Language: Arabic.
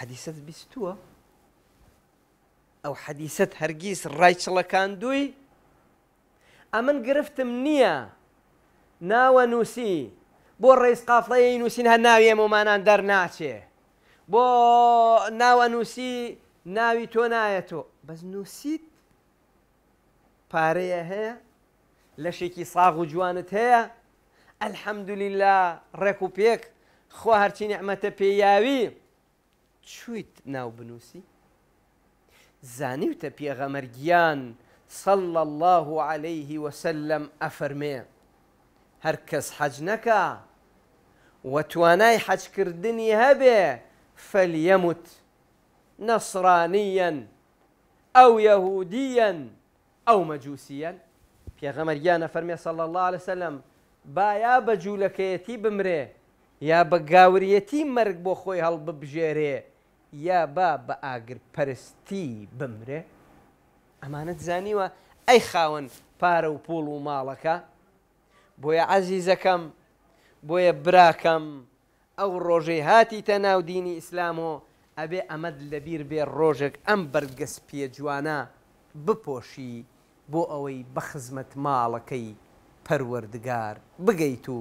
حديثات بستوا أو حديثات هرجيس الرايتش الله كان دوي أمن قرفت منيا ناو نوسي بو الرئيس قافلة ينوسين هالناوية مومانا دار ناتي بو ناو نوسي ناوي تو نايتو بس نوسيت باريه هي لشيكي صاغ جوانت هيا الحمد لله ركوبيك خو هرتي نعمة بياوي شويت ناو بنووسی زانیوتە پێغەمەرگیان صلى الله عليه وسلم أفرمي هركز حجنكا وتواناي حج كردني توانای فليمت نصرانيا أو يهوديا أو مجوسيا في غمر پێغەمەریانە فەرمێ صلى الله عليه وسلم با يا بجولك يتي بمري يا بە گاوریەتی مەرگ بۆ خۆی یا با بە ئاگرپەرستی بمرێ ئەمانەت زانیوە ئەی خاوەن پارە و پۆڵ و ماڵەکە بۆیە عزیزەکەم بۆیە براکەم ئەو ڕۆژەی هاتیتە ناو دینی ئیسلامەوە ئەبێ ئەمەد لەبیر بێ ڕۆژێک ئەم بەرگەس پێ جوانە بپۆشی بۆ ئەوەی بەخزمەت ماڵەکەی پەروەردگار بگەیت و.